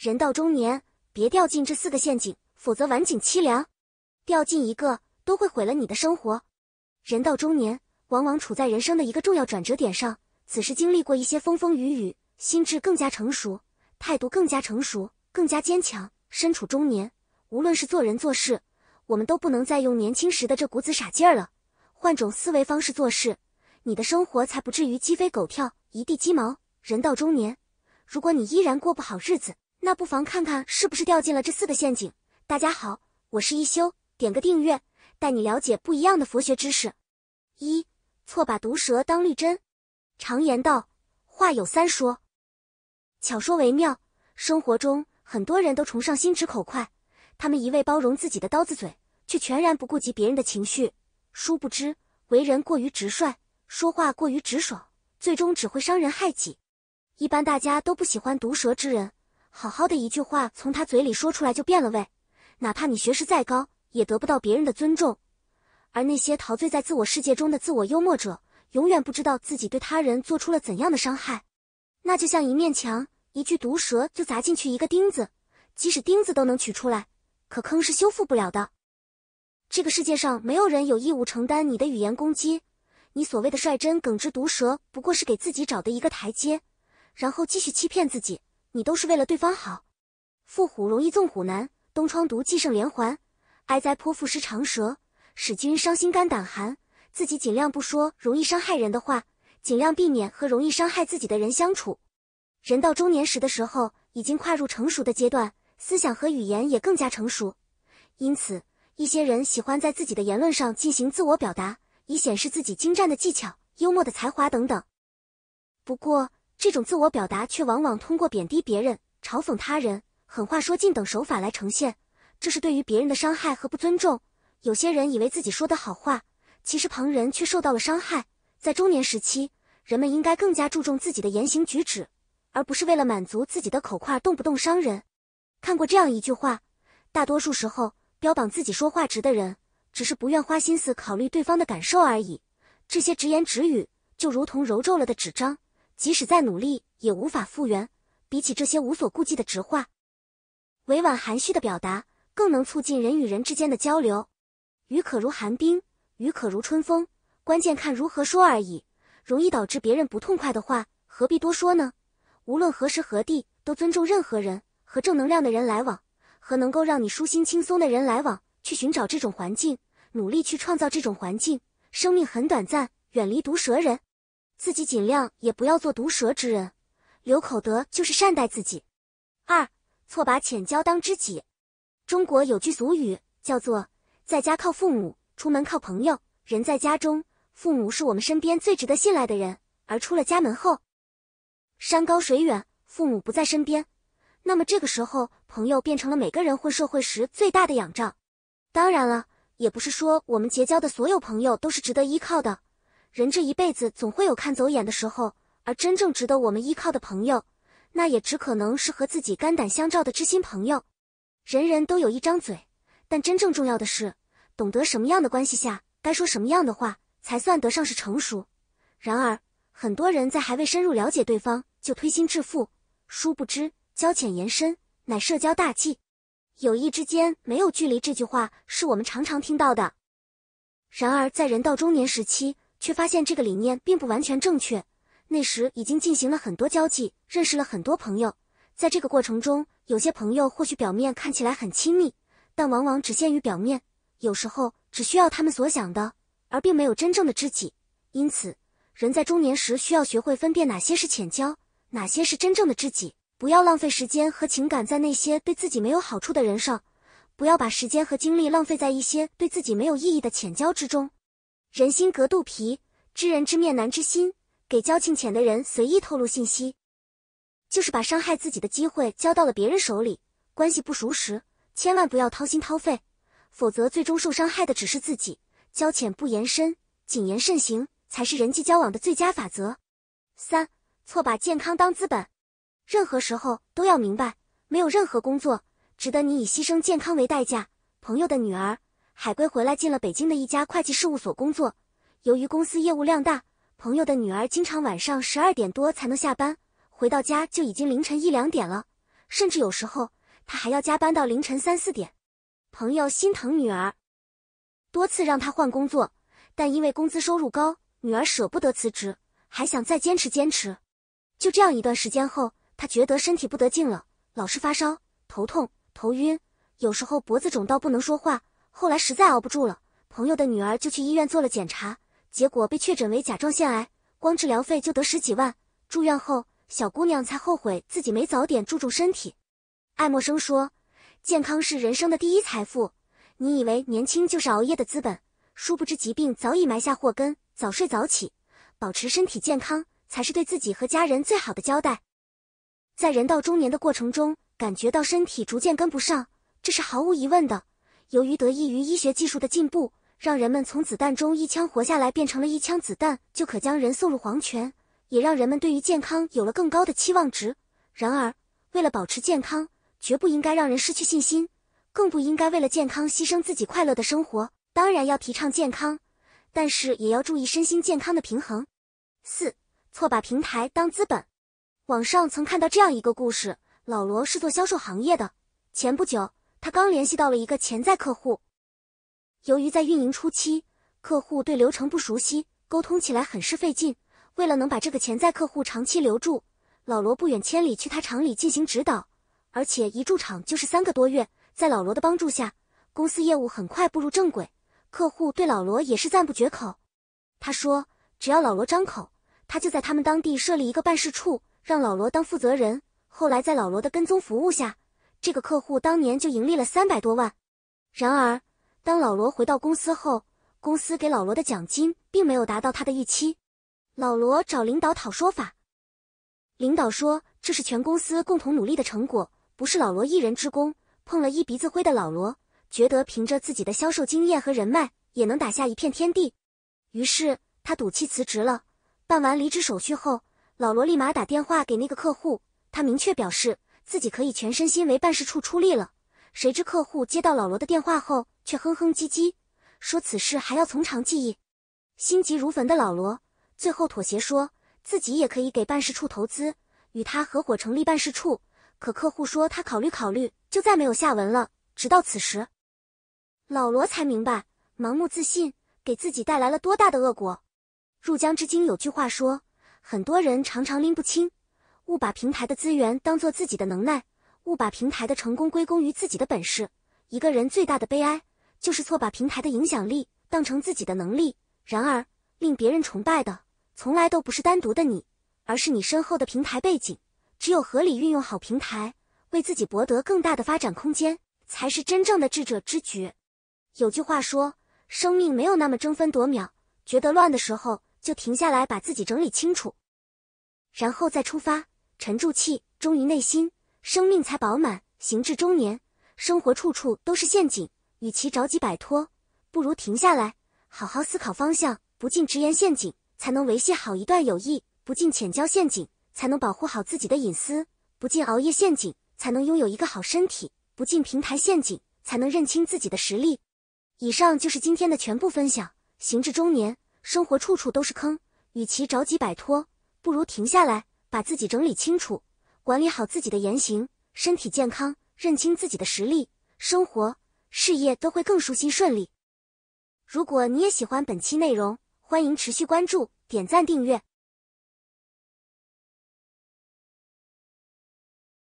人到中年，别掉进这四个陷阱，否则晚景凄凉。掉进一个都会毁了你的生活。人到中年，往往处在人生的一个重要转折点上，此时经历过一些风风雨雨，心智更加成熟，态度更加成熟，更加坚强。身处中年，无论是做人做事，我们都不能再用年轻时的这股子傻劲儿了，换种思维方式做事，你的生活才不至于鸡飞狗跳，一地鸡毛。人到中年，如果你依然过不好日子。那不妨看看是不是掉进了这四个陷阱。大家好，我是一休，点个订阅，带你了解不一样的佛学知识。一错把毒蛇当绿针。常言道，话有三说，巧说为妙。生活中很多人都崇尚心直口快，他们一味包容自己的刀子嘴，却全然不顾及别人的情绪。殊不知，为人过于直率，说话过于直爽，最终只会伤人害己。一般大家都不喜欢毒舌之人。好好的一句话从他嘴里说出来就变了味，哪怕你学识再高，也得不到别人的尊重。而那些陶醉在自我世界中的自我幽默者，永远不知道自己对他人做出了怎样的伤害。那就像一面墙，一句毒舌就砸进去一个钉子，即使钉子都能取出来，可坑是修复不了的。这个世界上没有人有义务承担你的语言攻击，你所谓的率真、耿直、毒舌，不过是给自己找的一个台阶，然后继续欺骗自己。你都是为了对方好，覆虎容易纵虎难，东窗毒计胜连环，哀哉泼妇失长舌，使君伤心肝胆寒。自己尽量不说容易伤害人的话，尽量避免和容易伤害自己的人相处。人到中年时的时候，已经跨入成熟的阶段，思想和语言也更加成熟。因此，一些人喜欢在自己的言论上进行自我表达，以显示自己精湛的技巧、幽默的才华等等。不过，这种自我表达却往往通过贬低别人、嘲讽他人、狠话说尽等手法来呈现，这是对于别人的伤害和不尊重。有些人以为自己说的好话，其实旁人却受到了伤害。在中年时期，人们应该更加注重自己的言行举止，而不是为了满足自己的口快，动不动伤人。看过这样一句话：大多数时候，标榜自己说话直的人，只是不愿花心思考虑对方的感受而已。这些直言直语，就如同揉皱了的纸张。即使再努力也无法复原。比起这些无所顾忌的直话，委婉含蓄的表达更能促进人与人之间的交流。雨可如寒冰，雨可如春风，关键看如何说而已。容易导致别人不痛快的话，何必多说呢？无论何时何地，都尊重任何人，和正能量的人来往，和能够让你舒心轻松的人来往。去寻找这种环境，努力去创造这种环境。生命很短暂，远离毒蛇人。自己尽量也不要做毒舌之人，留口德就是善待自己。二错把浅交当知己。中国有句俗语叫做“在家靠父母，出门靠朋友”。人在家中，父母是我们身边最值得信赖的人；而出了家门后，山高水远，父母不在身边，那么这个时候，朋友变成了每个人混社会时最大的仰仗。当然了，也不是说我们结交的所有朋友都是值得依靠的。人这一辈子总会有看走眼的时候，而真正值得我们依靠的朋友，那也只可能是和自己肝胆相照的知心朋友。人人都有一张嘴，但真正重要的是，懂得什么样的关系下该说什么样的话才算得上是成熟。然而，很多人在还未深入了解对方就推心置腹，殊不知交浅言深乃社交大忌。友谊之间没有距离这句话是我们常常听到的，然而在人到中年时期。却发现这个理念并不完全正确。那时已经进行了很多交际，认识了很多朋友。在这个过程中，有些朋友或许表面看起来很亲密，但往往只限于表面。有时候只需要他们所想的，而并没有真正的知己。因此，人在中年时需要学会分辨哪些是浅交，哪些是真正的知己。不要浪费时间和情感在那些对自己没有好处的人上，不要把时间和精力浪费在一些对自己没有意义的浅交之中。人心隔肚皮，知人知面难知心。给交情浅的人随意透露信息，就是把伤害自己的机会交到了别人手里。关系不熟时，千万不要掏心掏肺，否则最终受伤害的只是自己。交浅不言深，谨言慎行才是人际交往的最佳法则。三错把健康当资本，任何时候都要明白，没有任何工作值得你以牺牲健康为代价。朋友的女儿。海归回来，进了北京的一家会计事务所工作。由于公司业务量大，朋友的女儿经常晚上十二点多才能下班，回到家就已经凌晨一两点了，甚至有时候她还要加班到凌晨三四点。朋友心疼女儿，多次让她换工作，但因为工资收入高，女儿舍不得辞职，还想再坚持坚持。就这样一段时间后，她觉得身体不得劲了，老是发烧、头痛、头晕，有时候脖子肿到不能说话。后来实在熬不住了，朋友的女儿就去医院做了检查，结果被确诊为甲状腺癌，光治疗费就得十几万。住院后，小姑娘才后悔自己没早点注重身体。爱默生说：“健康是人生的第一财富。你以为年轻就是熬夜的资本，殊不知疾病早已埋下祸根。早睡早起，保持身体健康，才是对自己和家人最好的交代。”在人到中年的过程中，感觉到身体逐渐跟不上，这是毫无疑问的。由于得益于医学技术的进步，让人们从子弹中一枪活下来，变成了一枪子弹就可将人送入黄泉，也让人们对于健康有了更高的期望值。然而，为了保持健康，绝不应该让人失去信心，更不应该为了健康牺牲自己快乐的生活。当然要提倡健康，但是也要注意身心健康的平衡。四错把平台当资本。网上曾看到这样一个故事：老罗是做销售行业的，前不久。他刚联系到了一个潜在客户，由于在运营初期，客户对流程不熟悉，沟通起来很是费劲。为了能把这个潜在客户长期留住，老罗不远千里去他厂里进行指导，而且一驻厂就是三个多月。在老罗的帮助下，公司业务很快步入正轨，客户对老罗也是赞不绝口。他说：“只要老罗张口，他就在他们当地设立一个办事处，让老罗当负责人。”后来在老罗的跟踪服务下。这个客户当年就盈利了三百多万，然而当老罗回到公司后，公司给老罗的奖金并没有达到他的预期。老罗找领导讨说法，领导说这是全公司共同努力的成果，不是老罗一人之功。碰了一鼻子灰的老罗觉得凭着自己的销售经验和人脉也能打下一片天地，于是他赌气辞职了。办完离职手续后，老罗立马打电话给那个客户，他明确表示。自己可以全身心为办事处出力了，谁知客户接到老罗的电话后，却哼哼唧唧，说此事还要从长计议。心急如焚的老罗最后妥协说，自己也可以给办事处投资，与他合伙成立办事处。可客户说他考虑考虑，就再没有下文了。直到此时，老罗才明白盲目自信给自己带来了多大的恶果。入江之经有句话说，很多人常常拎不清。勿把平台的资源当做自己的能耐，勿把平台的成功归功于自己的本事。一个人最大的悲哀，就是错把平台的影响力当成自己的能力。然而，令别人崇拜的，从来都不是单独的你，而是你身后的平台背景。只有合理运用好平台，为自己博得更大的发展空间，才是真正的智者之举。有句话说：“生命没有那么争分夺秒，觉得乱的时候，就停下来，把自己整理清楚，然后再出发。”沉住气，忠于内心，生命才饱满。行至中年，生活处处都是陷阱。与其着急摆脱，不如停下来，好好思考方向。不进直言陷阱，才能维系好一段友谊；不进浅交陷阱，才能保护好自己的隐私；不进熬夜陷阱，才能拥有一个好身体；不进平台陷阱，才能认清自己的实力。以上就是今天的全部分享。行至中年，生活处处都是坑。与其着急摆脱，不如停下来。把自己整理清楚，管理好自己的言行，身体健康，认清自己的实力，生活、事业都会更舒心顺利。如果你也喜欢本期内容，欢迎持续关注、点赞、订阅。